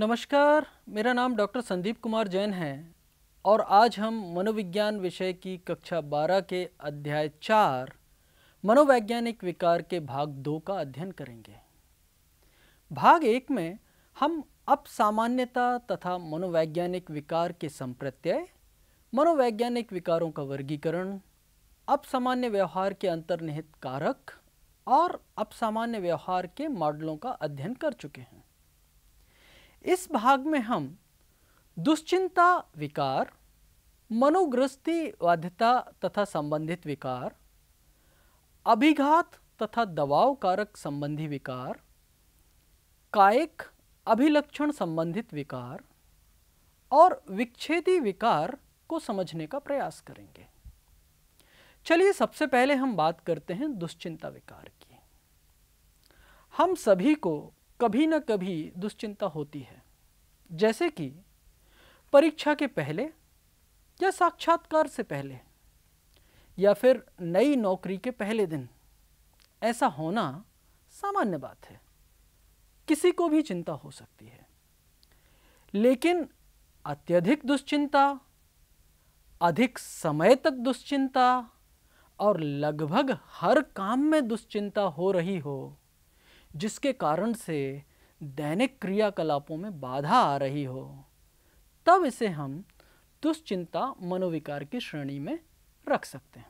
नमस्कार मेरा नाम डॉक्टर संदीप कुमार जैन है और आज हम मनोविज्ञान विषय की कक्षा 12 के अध्याय 4 मनोवैज्ञानिक विकार के भाग दो का अध्ययन करेंगे भाग एक में हम अब सामान्यता तथा मनोवैज्ञानिक विकार के संप्रत्यय मनोवैज्ञानिक विकारों का वर्गीकरण अब सामान्य व्यवहार के अंतर्निहित कारक और अब सामान्य व्यवहार के मॉडलों का अध्ययन कर चुके हैं इस भाग में हम दुश्चिंता विकार मनोग्रस्ती तथा संबंधित विकार अभिघात तथा दबाव कारक संबंधी विकार कायिक अभिलक्षण संबंधित विकार और विच्छेदी विकार को समझने का प्रयास करेंगे चलिए सबसे पहले हम बात करते हैं दुश्चिंता विकार की हम सभी को कभी न कभी दुश्चिंता होती है जैसे कि परीक्षा के पहले या साक्षात्कार से पहले या फिर नई नौकरी के पहले दिन ऐसा होना सामान्य बात है किसी को भी चिंता हो सकती है लेकिन अत्यधिक दुश्चिंता अधिक समय तक दुश्चिंता और लगभग हर काम में दुश्चिंता हो रही हो जिसके कारण से दैनिक क्रियाकलापों में बाधा आ रही हो तब इसे हम दुश्चिंता मनोविकार की श्रेणी में रख सकते हैं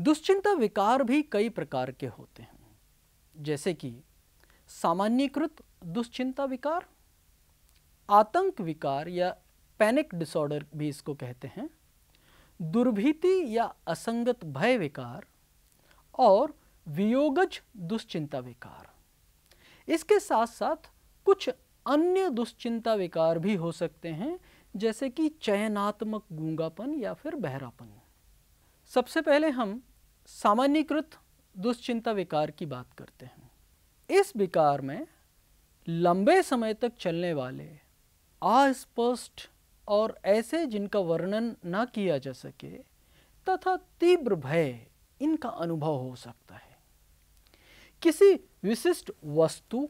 दुश्चिंता विकार भी कई प्रकार के होते हैं जैसे कि सामान्यीकृत दुश्चिंता विकार आतंक विकार या पैनिक डिसऑर्डर भी इसको कहते हैं दुर्भीति या असंगत भय विकार और वियोगज दुश्चिंता विकार इसके साथ साथ कुछ अन्य दुश्चिंता विकार भी हो सकते हैं जैसे कि चयनात्मक गूंगापन या फिर बहरापन सबसे पहले हम सामान्यकृत दुश्चिंता विकार की बात करते हैं इस विकार में लंबे समय तक चलने वाले अस्पष्ट और ऐसे जिनका वर्णन ना किया जा सके तथा तीव्र भय इनका अनुभव हो सकता है किसी विशिष्ट वस्तु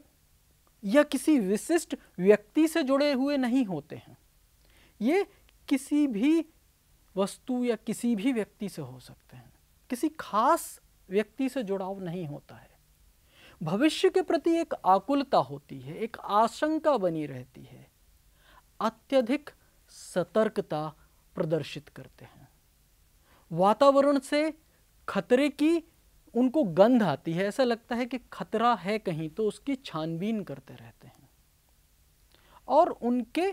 या किसी विशिष्ट व्यक्ति से जुड़े हुए नहीं होते हैं ये किसी भी वस्तु या किसी भी व्यक्ति से हो सकते हैं किसी खास व्यक्ति से जुड़ाव नहीं होता है भविष्य के प्रति एक आकुलता होती है एक आशंका बनी रहती है अत्यधिक सतर्कता प्रदर्शित करते हैं वातावरण से खतरे की उनको गंध आती है ऐसा लगता है कि खतरा है कहीं तो उसकी छानबीन करते रहते हैं और उनके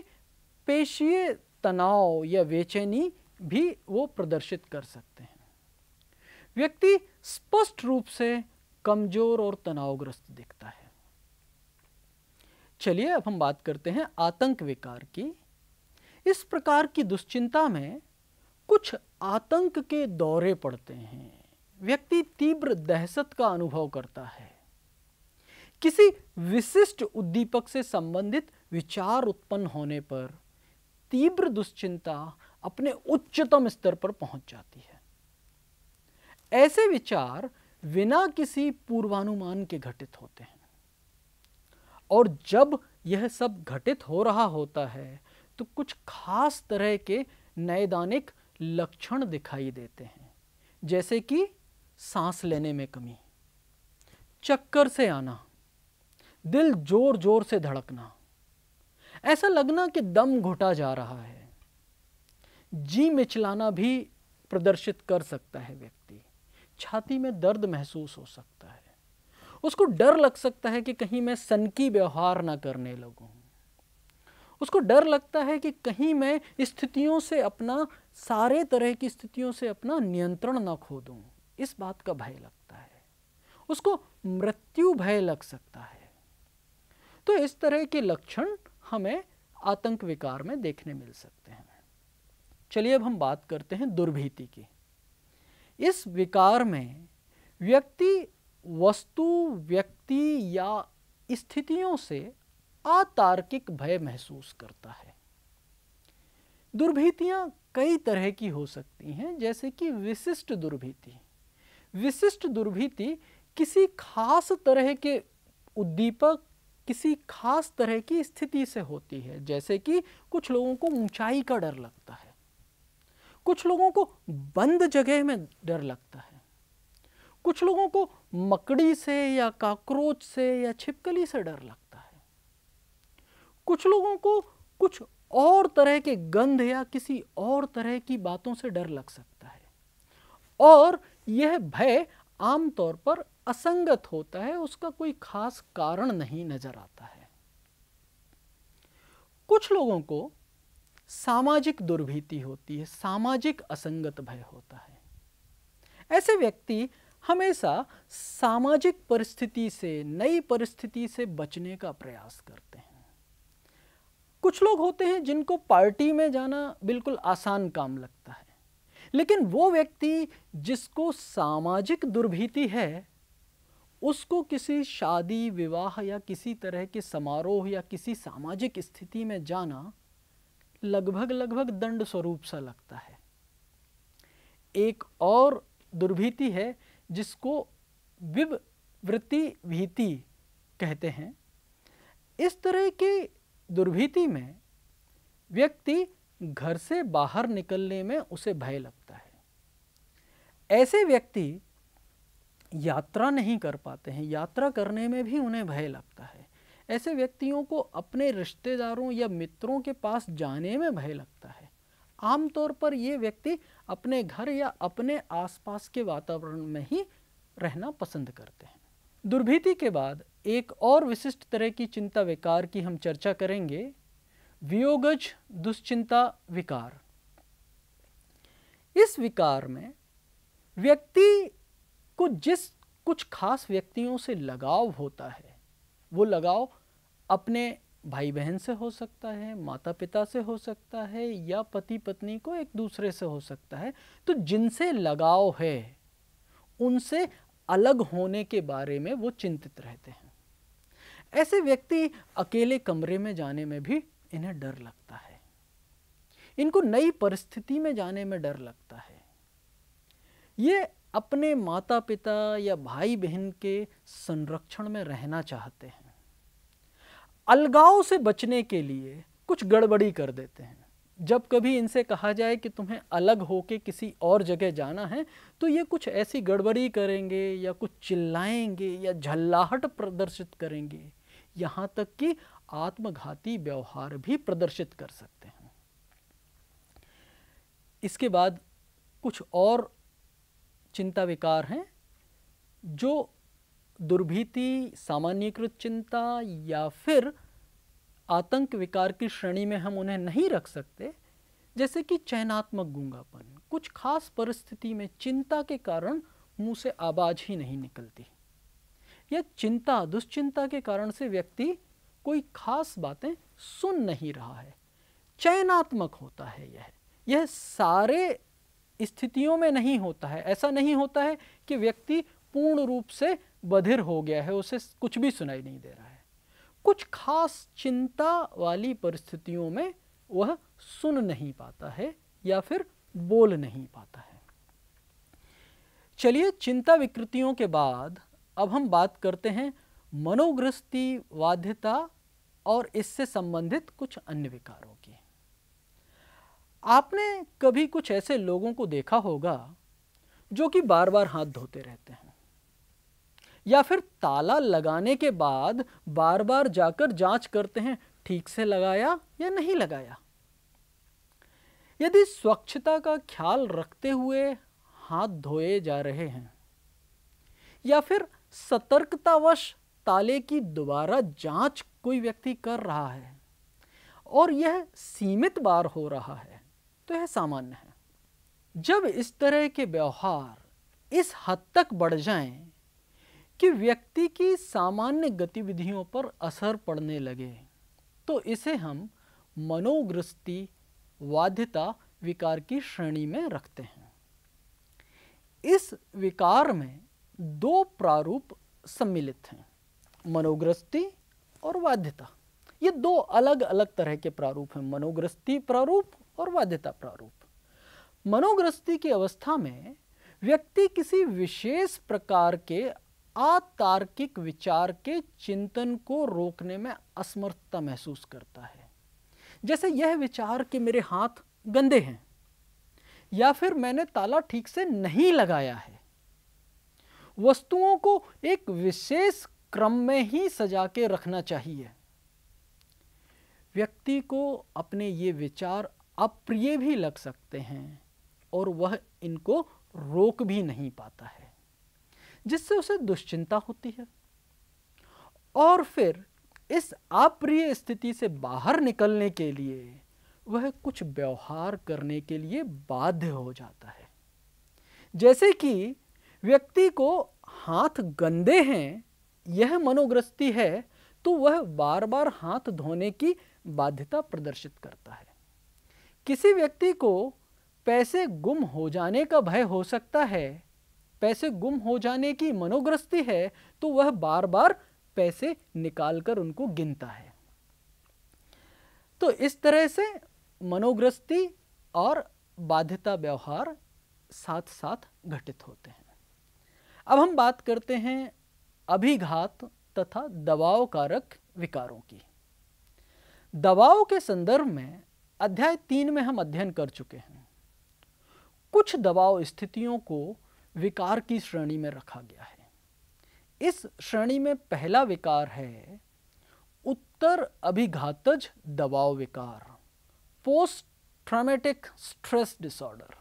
पेशीय तनाव या बेचैनी भी वो प्रदर्शित कर सकते हैं व्यक्ति स्पष्ट रूप से कमजोर और तनावग्रस्त दिखता है चलिए अब हम बात करते हैं आतंक विकार की इस प्रकार की दुश्चिंता में कुछ आतंक के दौरे पड़ते हैं व्यक्ति तीव्र दहशत का अनुभव करता है किसी विशिष्ट उद्दीपक से संबंधित विचार उत्पन्न होने पर तीव्र दुश्चिंता अपने उच्चतम स्तर पर पहुंच जाती है ऐसे विचार बिना किसी पूर्वानुमान के घटित होते हैं और जब यह सब घटित हो रहा होता है तो कुछ खास तरह के नैदानिक लक्षण दिखाई देते हैं जैसे कि सांस लेने में कमी चक्कर से आना दिल जोर जोर से धड़कना ऐसा लगना कि दम घुटा जा रहा है जी मिचलाना भी प्रदर्शित कर सकता है व्यक्ति छाती में दर्द महसूस हो सकता है उसको डर लग सकता है कि कहीं मैं सनकी व्यवहार ना करने लगूं उसको डर लगता है कि कहीं मैं स्थितियों से अपना सारे तरह की स्थितियों से अपना नियंत्रण ना खो दूं। इस बात का भय लगता है उसको मृत्यु भय लग सकता है तो इस तरह के लक्षण हमें आतंक विकार में देखने मिल सकते हैं चलिए अब हम बात करते हैं दुर्भीति की इस विकार में व्यक्ति वस्तु व्यक्ति या स्थितियों से आतार्किक भय महसूस करता है दुर्भीतियां कई तरह की हो सकती हैं जैसे कि विशिष्ट दुर्भीति विशिष्ट दुर्भीति किसी खास तरह के उद्दीपक किसी खास तरह की स्थिति से होती है जैसे कि कुछ लोगों को ऊंचाई का डर लगता है कुछ लोगों को बंद जगह में डर लगता है कुछ लोगों को मकड़ी से या काक्रोच से या छिपकली से डर लगता है कुछ लोगों को कुछ और तरह के गंध या किसी और तरह की बातों से डर लग सकता है और यह भय आमतौर पर असंगत होता है उसका कोई खास कारण नहीं नजर आता है कुछ लोगों को सामाजिक दुर्भीति होती है सामाजिक असंगत भय होता है ऐसे व्यक्ति हमेशा सामाजिक परिस्थिति से नई परिस्थिति से बचने का प्रयास करते हैं कुछ लोग होते हैं जिनको पार्टी में जाना बिल्कुल आसान काम लगता है लेकिन वो व्यक्ति जिसको सामाजिक दुर्भीति है उसको किसी शादी विवाह या किसी तरह के समारोह या किसी सामाजिक स्थिति में जाना लगभग लगभग दंड स्वरूप सा लगता है एक और दुर्भीति है जिसको विवृत्ति भीति कहते हैं इस तरह की दुर्भीति में व्यक्ति घर से बाहर निकलने में उसे भय लगता है ऐसे व्यक्ति यात्रा नहीं कर पाते हैं यात्रा करने में भी उन्हें भय लगता है ऐसे व्यक्तियों को अपने रिश्तेदारों या मित्रों के पास जाने में भय लगता है आमतौर पर ये व्यक्ति अपने घर या अपने आसपास के वातावरण में ही रहना पसंद करते हैं दुर्भीति के बाद एक और विशिष्ट तरह की चिंता विकार की हम चर्चा करेंगे वियोगज दुश्चिंता विकार इस विकार में व्यक्ति को जिस कुछ खास व्यक्तियों से लगाव होता है वो लगाव अपने भाई बहन से हो सकता है माता पिता से हो सकता है या पति पत्नी को एक दूसरे से हो सकता है तो जिनसे लगाव है उनसे अलग होने के बारे में वो चिंतित रहते हैं ऐसे व्यक्ति अकेले कमरे में जाने में भी इन्हें डर लगता है इनको नई परिस्थिति में जाने में डर लगता है ये अपने माता पिता या भाई बहन के संरक्षण में रहना चाहते हैं अलगाव से बचने के लिए कुछ गड़बड़ी कर देते हैं जब कभी इनसे कहा जाए कि तुम्हें अलग होके किसी और जगह जाना है तो ये कुछ ऐसी गड़बड़ी करेंगे या कुछ चिल्लाएंगे या झल्लाहट प्रदर्शित करेंगे यहाँ तक कि आत्मघाती व्यवहार भी प्रदर्शित कर सकते हैं इसके बाद कुछ और चिंता विकार हैं जो दुर्भीति सामान्यकृत चिंता या फिर आतंक विकार की श्रेणी में हम उन्हें नहीं रख सकते जैसे कि चयनात्मक गूंगापन कुछ खास परिस्थिति में चिंता के कारण मुंह से आवाज ही नहीं निकलती या चिंता दुश्चिंता के कारण से व्यक्ति कोई खास बातें सुन नहीं रहा है चयनात्मक होता है यह यह सारे स्थितियों में नहीं होता है ऐसा नहीं होता है कि व्यक्ति पूर्ण रूप से बधिर हो गया है उसे कुछ भी सुनाई नहीं दे रहा है कुछ खास चिंता वाली परिस्थितियों में वह सुन नहीं पाता है या फिर बोल नहीं पाता है चलिए चिंता विकृतियों के बाद अब हम बात करते हैं मनोग्रस्ती वाध्यता और इससे संबंधित कुछ अन्य विकारों की आपने कभी कुछ ऐसे लोगों को देखा होगा जो कि बार बार हाथ धोते रहते हैं या फिर ताला लगाने के बाद बार बार जाकर जांच करते हैं ठीक से लगाया या नहीं लगाया यदि स्वच्छता का ख्याल रखते हुए हाथ धोए जा रहे हैं या फिर सतर्कतावश ताले की दोबारा जांच कोई व्यक्ति कर रहा है और यह सीमित बार हो रहा है तो यह सामान्य है जब इस तरह के व्यवहार इस हद तक बढ़ जाएं कि व्यक्ति की सामान्य गतिविधियों पर असर पड़ने लगे तो इसे हम मनोग्रस्ति बाध्यता विकार की श्रेणी में रखते हैं इस विकार में दो प्रारूप सम्मिलित हैं मनोग्रस्ती और वाध्यता ये दो अलग अलग तरह के प्रारूप हैं मनोग्रस्ती प्रारूप और वाध्यता प्रारूप मनोग्रस्ती की अवस्था में व्यक्ति किसी विशेष प्रकार के आतार्किक विचार के चिंतन को रोकने में असमर्थता महसूस करता है जैसे यह विचार कि मेरे हाथ गंदे हैं या फिर मैंने ताला ठीक से नहीं लगाया है वस्तुओं को एक विशेष क्रम में ही सजा के रखना चाहिए व्यक्ति को अपने ये विचार अप्रिय भी लग सकते हैं और वह इनको रोक भी नहीं पाता है जिससे उसे दुश्चिंता होती है और फिर इस अप्रिय स्थिति से बाहर निकलने के लिए वह कुछ व्यवहार करने के लिए बाध्य हो जाता है जैसे कि व्यक्ति को हाथ गंदे हैं यह मनोग्रस्ति है तो वह बार बार हाथ धोने की बाध्यता प्रदर्शित करता है किसी व्यक्ति को पैसे गुम हो जाने का भय हो सकता है पैसे गुम हो जाने की मनोग्रस्ति है तो वह बार बार पैसे निकालकर उनको गिनता है तो इस तरह से मनोग्रस्ति और बाध्यता व्यवहार साथ साथ घटित होते हैं अब हम बात करते हैं अभिघात तथा दबाव कारक विकारों की दबाव के संदर्भ में अध्याय तीन में हम अध्ययन कर चुके हैं कुछ दबाव स्थितियों को विकार की श्रेणी में रखा गया है इस श्रेणी में पहला विकार है उत्तर अभिघातज दबाव विकार पोस्ट ट्रामेटिक स्ट्रेस डिसऑर्डर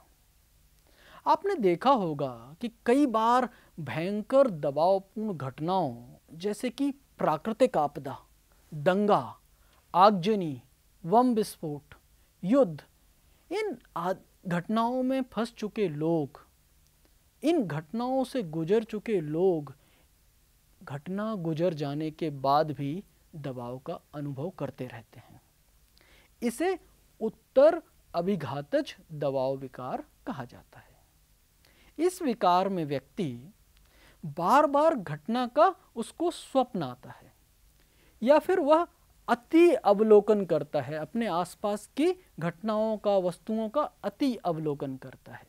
आपने देखा होगा कि कई बार भयंकर दबावपूर्ण घटनाओं जैसे कि प्राकृतिक आपदा दंगा आगजनी बम विस्फोट युद्ध इन घटनाओं में फंस चुके लोग इन घटनाओं से गुजर चुके लोग घटना गुजर जाने के बाद भी दबाव का अनुभव करते रहते हैं इसे उत्तर अभिघातज दबाव विकार कहा जाता है इस विकार में व्यक्ति बार बार घटना का उसको स्वप्न आता है या फिर वह अति अवलोकन करता है अपने आसपास की घटनाओं का वस्तुओं का अति अवलोकन करता है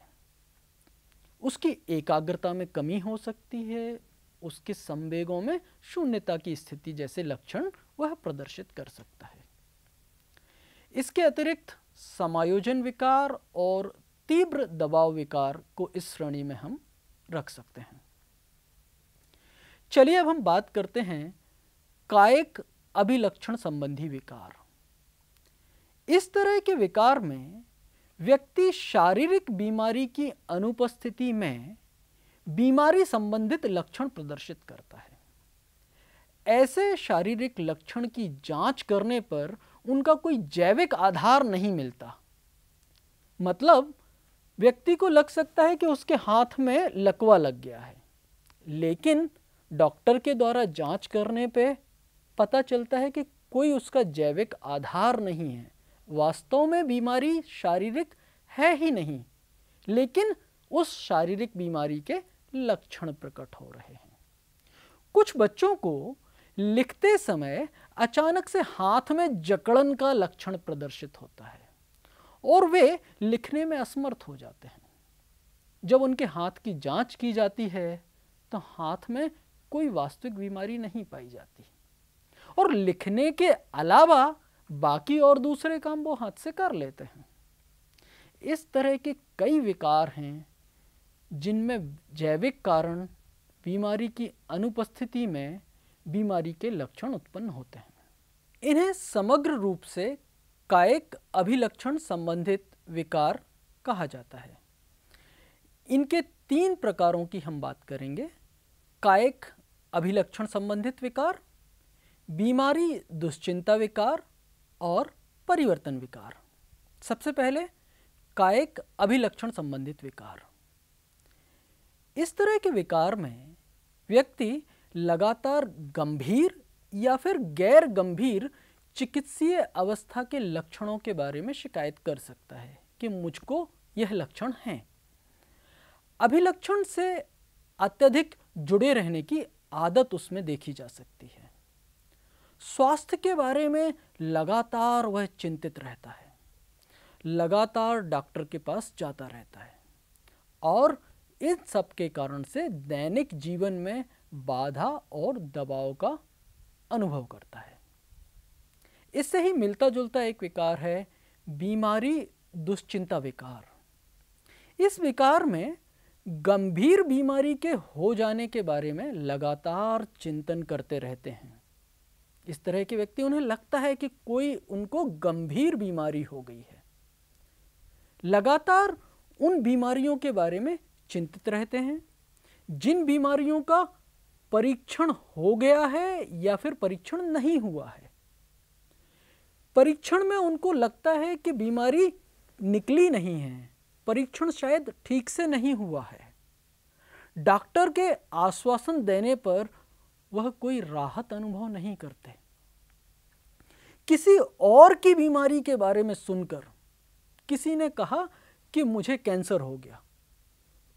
उसकी एकाग्रता में कमी हो सकती है उसके संवेगों में शून्यता की स्थिति जैसे लक्षण वह प्रदर्शित कर सकता है इसके अतिरिक्त समायोजन विकार और तीव्र दबाव विकार को इस श्रेणी में हम रख सकते हैं चलिए अब हम बात करते हैं कायिक अभिलक्षण संबंधी विकार इस तरह के विकार में व्यक्ति शारीरिक बीमारी की अनुपस्थिति में बीमारी संबंधित लक्षण प्रदर्शित करता है ऐसे शारीरिक लक्षण की जांच करने पर उनका कोई जैविक आधार नहीं मिलता मतलब व्यक्ति को लग सकता है कि उसके हाथ में लकवा लग गया है लेकिन डॉक्टर के द्वारा जांच करने पे पता चलता है कि कोई उसका जैविक आधार नहीं है वास्तव में बीमारी शारीरिक है ही नहीं लेकिन उस शारीरिक बीमारी के लक्षण प्रकट हो रहे हैं कुछ बच्चों को लिखते समय अचानक से हाथ में जकड़न का लक्षण प्रदर्शित होता है और वे लिखने में असमर्थ हो जाते हैं जब उनके हाथ की जांच की जाती है तो हाथ में कोई वास्तविक बीमारी नहीं पाई जाती और लिखने के अलावा बाकी और दूसरे काम वो हाथ से कर लेते हैं इस तरह के कई विकार हैं जिनमें जैविक कारण बीमारी की अनुपस्थिति में बीमारी के लक्षण उत्पन्न होते हैं इन्हें समग्र रूप से कायिक अभिलक्षण संबंधित विकार कहा जाता है इनके तीन प्रकारों की हम बात करेंगे कायिक अभिलक्षण संबंधित विकार बीमारी दुश्चिंता विकार और परिवर्तन विकार सबसे पहले कायिक अभिलक्षण संबंधित विकार इस तरह के विकार में व्यक्ति लगातार गंभीर या फिर गैर गंभीर चिकित्सीय अवस्था के लक्षणों के बारे में शिकायत कर सकता है कि मुझको यह लक्षण हैं अभिलक्षण से अत्यधिक जुड़े रहने की आदत उसमें देखी जा सकती है स्वास्थ्य के बारे में लगातार वह चिंतित रहता है लगातार डॉक्टर के पास जाता रहता है और इन सब के कारण से दैनिक जीवन में बाधा और दबाव का अनुभव करता है इससे ही मिलता जुलता एक विकार है बीमारी दुश्चिंता विकार इस विकार में गंभीर बीमारी के हो जाने के बारे में लगातार चिंतन करते रहते हैं इस तरह के व्यक्ति उन्हें लगता है कि कोई उनको गंभीर बीमारी हो गई है लगातार उन बीमारियों के बारे में चिंतित रहते हैं जिन बीमारियों का परीक्षण हो गया है या फिर परीक्षण नहीं हुआ है परीक्षण में उनको लगता है कि बीमारी निकली नहीं है परीक्षण शायद ठीक से नहीं हुआ है डॉक्टर के आश्वासन देने पर वह कोई राहत अनुभव नहीं करते किसी और की बीमारी के बारे में सुनकर किसी ने कहा कि मुझे कैंसर हो गया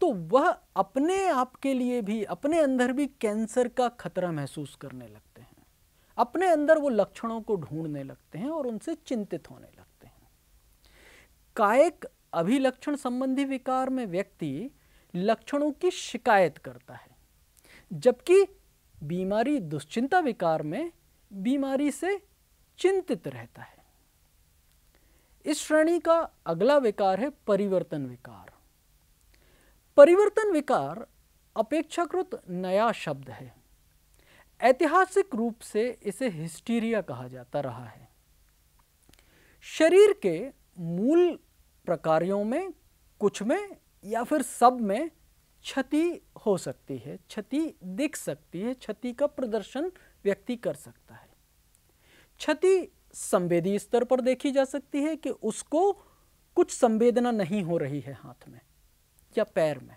तो वह अपने आप के लिए भी अपने अंदर भी कैंसर का खतरा महसूस करने लगता अपने अंदर वो लक्षणों को ढूंढने लगते हैं और उनसे चिंतित होने लगते हैं कायक अभिलक्षण संबंधी विकार में व्यक्ति लक्षणों की शिकायत करता है जबकि बीमारी दुश्चिंता विकार में बीमारी से चिंतित रहता है इस श्रेणी का अगला विकार है परिवर्तन विकार परिवर्तन विकार अपेक्षाकृत नया शब्द है ऐतिहासिक रूप से इसे हिस्टीरिया कहा जाता रहा है शरीर के मूल प्रकारों में कुछ में या फिर सब में क्षति हो सकती है क्षति दिख सकती है क्षति का प्रदर्शन व्यक्ति कर सकता है क्षति संवेदी स्तर पर देखी जा सकती है कि उसको कुछ संवेदना नहीं हो रही है हाथ में या पैर में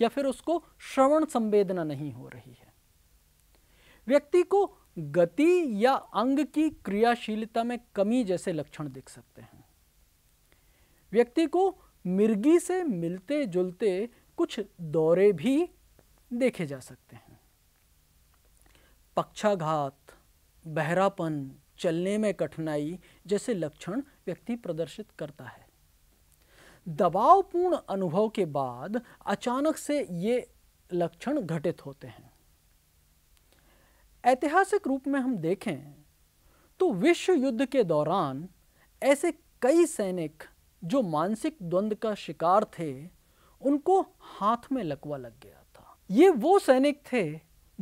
या फिर उसको श्रवण संवेदना नहीं हो रही है व्यक्ति को गति या अंग की क्रियाशीलता में कमी जैसे लक्षण देख सकते हैं व्यक्ति को मिर्गी से मिलते जुलते कुछ दौरे भी देखे जा सकते हैं पक्षाघात बहरापन चलने में कठिनाई जैसे लक्षण व्यक्ति प्रदर्शित करता है दबावपूर्ण अनुभव के बाद अचानक से ये लक्षण घटित होते हैं ऐतिहासिक रूप में हम देखें तो विश्व युद्ध के दौरान ऐसे कई सैनिक जो मानसिक द्वंद्व का शिकार थे उनको हाथ में लकवा लग गया था ये वो सैनिक थे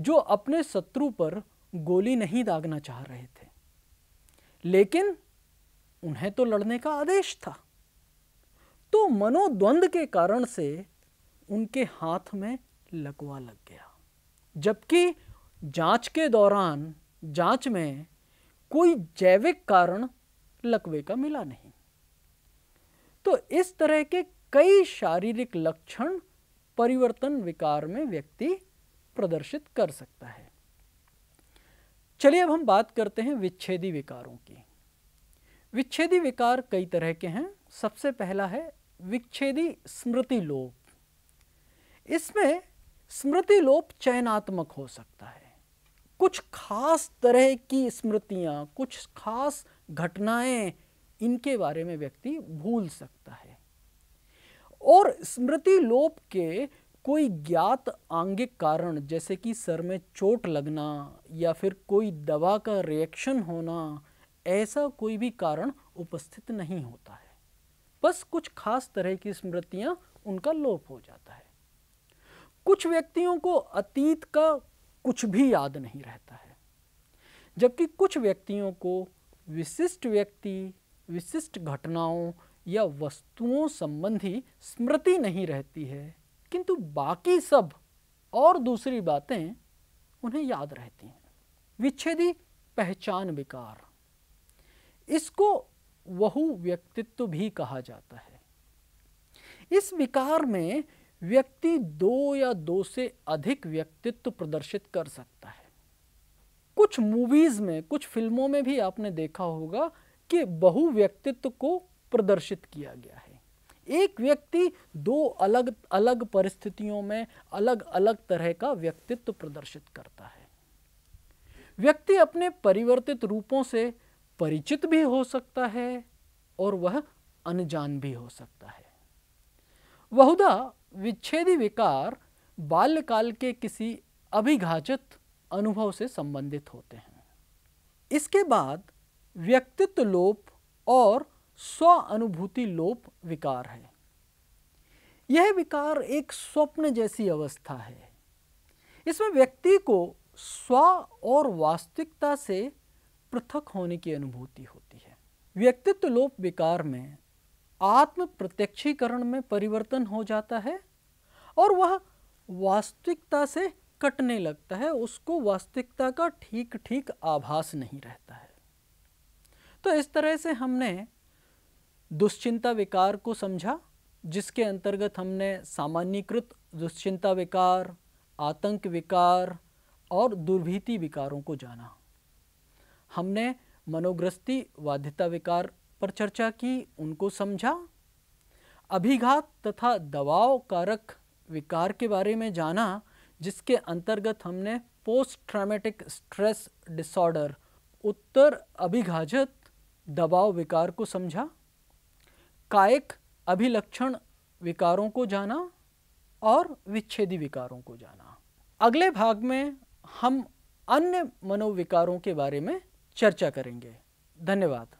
जो अपने शत्रु पर गोली नहीं दागना चाह रहे थे लेकिन उन्हें तो लड़ने का आदेश था तो मनोद्वंद के कारण से उनके हाथ में लकवा लग गया जबकि जांच के दौरान जांच में कोई जैविक कारण लकवे का मिला नहीं तो इस तरह के कई शारीरिक लक्षण परिवर्तन विकार में व्यक्ति प्रदर्शित कर सकता है चलिए अब हम बात करते हैं विच्छेदी विकारों की विच्छेदी विकार कई तरह के हैं सबसे पहला है विच्छेदी स्मृति लोप इसमें स्मृति लोप चयनात्मक हो सकता है कुछ खास तरह की स्मृतियाँ कुछ खास घटनाएं इनके बारे में व्यक्ति भूल सकता है और स्मृति लोप के कोई ज्ञात आंगिक कारण जैसे कि सर में चोट लगना या फिर कोई दवा का रिएक्शन होना ऐसा कोई भी कारण उपस्थित नहीं होता है बस कुछ खास तरह की स्मृतियाँ उनका लोप हो जाता है कुछ व्यक्तियों को अतीत का कुछ भी याद नहीं रहता है जबकि कुछ व्यक्तियों को विशिष्ट व्यक्ति विशिष्ट घटनाओं या वस्तुओं संबंधी स्मृति नहीं रहती है किंतु बाकी सब और दूसरी बातें उन्हें याद रहती हैं विच्छेदी पहचान विकार इसको बहु व्यक्तित्व भी कहा जाता है इस विकार में व्यक्ति दो या दो से अधिक व्यक्तित्व प्रदर्शित कर सकता है कुछ मूवीज में कुछ फिल्मों में भी आपने देखा होगा कि बहु व्यक्तित्व को प्रदर्शित किया गया है एक व्यक्ति दो अलग अलग परिस्थितियों में अलग अलग तरह का व्यक्तित्व प्रदर्शित करता है व्यक्ति अपने परिवर्तित रूपों से परिचित भी हो सकता है और वह अनजान भी हो सकता है बहुधा विच्छेदी विकार बाल्यकाल के किसी अभिघाचित अनुभव से संबंधित होते हैं इसके बाद व्यक्तित्व लोप और स्व अनुभूति लोप विकार है यह विकार एक स्वप्न जैसी अवस्था है इसमें व्यक्ति को स्व और वास्तविकता से पृथक होने की अनुभूति होती है व्यक्तित्व लोप विकार में आत्म प्रत्यक्षीकरण में परिवर्तन हो जाता है और वह वास्तविकता से कटने लगता है उसको वास्तविकता का ठीक ठीक आभास नहीं रहता है तो इस तरह से हमने दुश्चिंता विकार को समझा जिसके अंतर्गत हमने सामान्यकृत दुश्चिंता विकार आतंक विकार और दुर्भीति विकारों को जाना हमने मनोग्रस्ती बाध्यता विकार पर चर्चा की उनको समझा अभिघात तथा दबाव कारक विकार के बारे में जाना जिसके अंतर्गत हमने पोस्ट ट्रामेटिक स्ट्रेस डिसऑर्डर उत्तर अभिघाजत दबाव विकार को समझा कायिक अभिलक्षण विकारों को जाना और विच्छेदी विकारों को जाना अगले भाग में हम अन्य मनोविकारों के बारे में चर्चा करेंगे धन्यवाद